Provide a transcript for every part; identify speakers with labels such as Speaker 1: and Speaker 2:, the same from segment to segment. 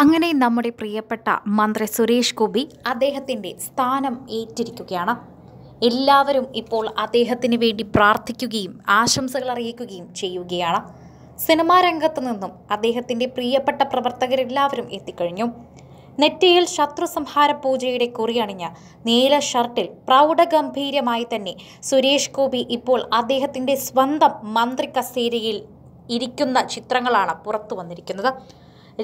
Speaker 1: അങ്ങനെ നമ്മുടെ പ്രിയപ്പെട്ട മന്ത്രി സുരേഷ് ഗോപി അദ്ദേഹത്തിൻ്റെ സ്ഥാനം ഏറ്റിരിക്കുകയാണ് എല്ലാവരും ഇപ്പോൾ അദ്ദേഹത്തിന് വേണ്ടി പ്രാർത്ഥിക്കുകയും ആശംസകൾ അറിയിക്കുകയും ചെയ്യുകയാണ് സിനിമാ രംഗത്ത് നിന്നും അദ്ദേഹത്തിൻ്റെ പ്രിയപ്പെട്ട പ്രവർത്തകരെല്ലാവരും എത്തിക്കഴിഞ്ഞു നെറ്റിയിൽ ശത്രു സംഹാര പൂജയുടെ കുറിയണിഞ്ഞ നീല ഷർട്ടിൽ പ്രൗഢഗംഭീരമായി തന്നെ സുരേഷ് ഗോപി ഇപ്പോൾ അദ്ദേഹത്തിൻ്റെ സ്വന്തം മന്ത്രി കസേരയിൽ ഇരിക്കുന്ന ചിത്രങ്ങളാണ് പുറത്തു വന്നിരിക്കുന്നത്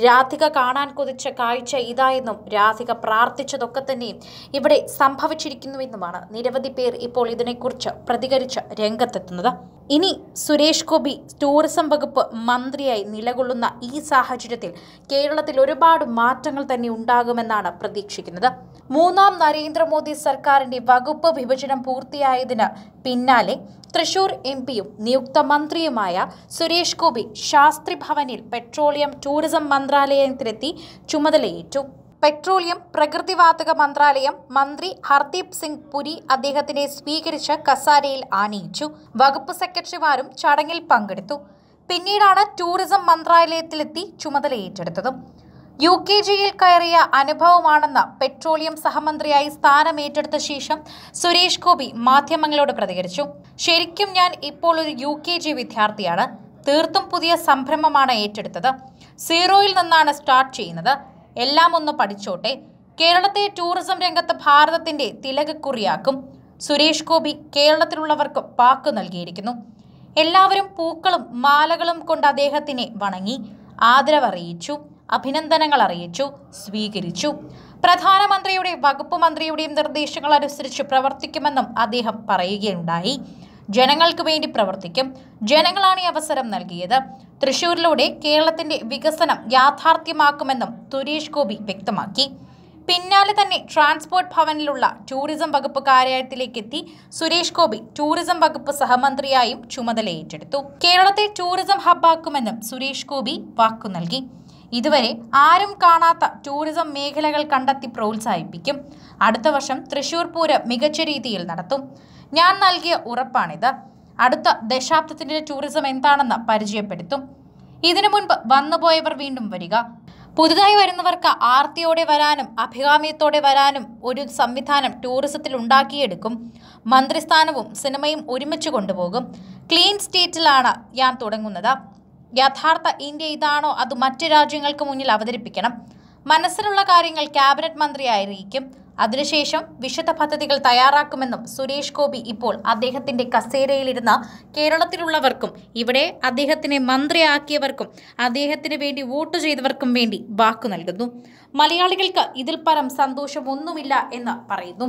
Speaker 1: രാധിക കാണാൻ കൊതിച്ച കാഴ്ച ഇതായെന്നും രാധിക പ്രാർത്ഥിച്ചതൊക്കെ തന്നെയും ഇവിടെ സംഭവിച്ചിരിക്കുന്നുവെന്നുമാണ് നിരവധി പേർ ഇപ്പോൾ ഇതിനെക്കുറിച്ച് പ്രതികരിച്ച് രംഗത്തെത്തുന്നത് ഇനി സുരേഷ് ഗോപി ടൂറിസം വകുപ്പ് മന്ത്രിയായി നിലകൊള്ളുന്ന ഈ സാഹചര്യത്തിൽ കേരളത്തിൽ ഒരുപാട് മാറ്റങ്ങൾ തന്നെ ഉണ്ടാകുമെന്നാണ് പ്രതീക്ഷിക്കുന്നത് മൂന്നാം നരേന്ദ്രമോദി സർക്കാരിന്റെ വകുപ്പ് വിഭജനം പൂർത്തിയായതിന് പിന്നാലെ തൃശൂർ എം പിയും നിയുക്ത മന്ത്രിയുമായ സുരേഷ് ഗോപി ശാസ്ത്രി ഭവനിൽ പെട്രോളിയം ടൂറിസം മന്ത്രാലയത്തിലെത്തി ചുമതലയേറ്റു പെട്രോളിയം പ്രകൃതിവാതക മന്ത്രാലയം മന്ത്രി ഹർദീപ് സിംഗ് പുരി അദ്ദേഹത്തിനെ സ്വീകരിച്ച് കസാരയിൽ ആനയിച്ചു വകുപ്പ് സെക്രട്ടറിമാരും ചടങ്ങിൽ പങ്കെടുത്തു പിന്നീടാണ് ടൂറിസം മന്ത്രാലയത്തിലെത്തി ചുമതല യു കെ ജിയിൽ കയറിയ അനുഭവമാണെന്ന് പെട്രോളിയം സഹമന്ത്രിയായി സ്ഥാനമേറ്റെടുത്ത ശേഷം സുരേഷ് ഗോപി മാധ്യമങ്ങളോട് പ്രതികരിച്ചു ശരിക്കും ഞാൻ ഇപ്പോൾ ഒരു യു കെ ജി വിദ്യാർത്ഥിയാണ് തീർത്തും പുതിയ സംരംഭമാണ് ഏറ്റെടുത്തത് സീറോയിൽ നിന്നാണ് സ്റ്റാർട്ട് ചെയ്യുന്നത് എല്ലാം ഒന്ന് പഠിച്ചോട്ടെ കേരളത്തെ ടൂറിസം രംഗത്ത് ഭാരതത്തിന്റെ തിലകക്കുറിയാക്കും സുരേഷ് ഗോപി കേരളത്തിലുള്ളവർക്ക് പാക്ക് നൽകിയിരിക്കുന്നു എല്ലാവരും പൂക്കളും മാലകളും കൊണ്ട് അദ്ദേഹത്തിനെ വണങ്ങി ആദരവറിയിച്ചു അഭിനന്ദനങ്ങൾ അറിയിച്ചു സ്വീകരിച്ചു പ്രധാനമന്ത്രിയുടെ വകുപ്പ് മന്ത്രിയുടെയും നിർദ്ദേശങ്ങൾ അനുസരിച്ച് പ്രവർത്തിക്കുമെന്നും അദ്ദേഹം പറയുകയുണ്ടായി ജനങ്ങൾക്ക് വേണ്ടി പ്രവർത്തിക്കും ജനങ്ങളാണ് ഈ അവസരം നൽകിയത് തൃശൂരിലൂടെ കേരളത്തിന്റെ വികസനം യാഥാർത്ഥ്യമാക്കുമെന്നും സുരേഷ് ഗോപി വ്യക്തമാക്കി പിന്നാലെ തന്നെ ട്രാൻസ്പോർട്ട് ഭവനിലുള്ള ടൂറിസം വകുപ്പ് കാര്യാലയത്തിലേക്ക് എത്തി സുരേഷ് ഗോപി ടൂറിസം വകുപ്പ് സഹമന്ത്രിയായും ചുമതല ഏറ്റെടുത്തു കേരളത്തെ ടൂറിസം ഹബ്ബാക്കുമെന്നും സുരേഷ് ഗോപി വാക്കു നൽകി ഇതുവരെ ആരും കാണാത്ത ടൂറിസം മേഖലകൾ കണ്ടെത്തി പ്രോത്സാഹിപ്പിക്കും അടുത്ത വർഷം തൃശൂർ പൂരം മികച്ച രീതിയിൽ നടത്തും ഞാൻ നൽകിയ ഉറപ്പാണിത് അടുത്ത ദശാബ്ദത്തിൻ്റെ ടൂറിസം എന്താണെന്ന് പരിചയപ്പെടുത്തും ഇതിനു മുൻപ് വന്നുപോയവർ വീണ്ടും വരിക പുതുതായി വരുന്നവർക്ക് ആർത്തിയോടെ വരാനും അഭികാമ്യത്തോടെ വരാനും ഒരു സംവിധാനം ടൂറിസത്തിൽ ഉണ്ടാക്കിയെടുക്കും മന്ത്രിസ്ഥാനവും സിനിമയും ഒരുമിച്ച് കൊണ്ടുപോകും ക്ലീൻ സ്റ്റേറ്റിലാണ് ഞാൻ തുടങ്ങുന്നത് യഥാർത്ഥ ഇന്ത്യ ഇതാണോ അത് മറ്റ് രാജ്യങ്ങൾക്ക് മുന്നിൽ അവതരിപ്പിക്കണം മനസ്സിലുള്ള കാര്യങ്ങൾ ക്യാബിനറ്റ് മന്ത്രിയായിരിക്കും അതിനുശേഷം വിശുദ്ധ പദ്ധതികൾ തയ്യാറാക്കുമെന്നും സുരേഷ് ഗോപി ഇപ്പോൾ അദ്ദേഹത്തിന്റെ കസേരയിലിരുന്ന കേരളത്തിലുള്ളവർക്കും ഇവിടെ അദ്ദേഹത്തിനെ മന്ത്രിയാക്കിയവർക്കും അദ്ദേഹത്തിന് വേണ്ടി വോട്ട് ചെയ്തവർക്കും വേണ്ടി വാക്കു നൽകുന്നു മലയാളികൾക്ക് ഇതിൽ പരം സന്തോഷമൊന്നുമില്ല എന്ന് പറയുന്നു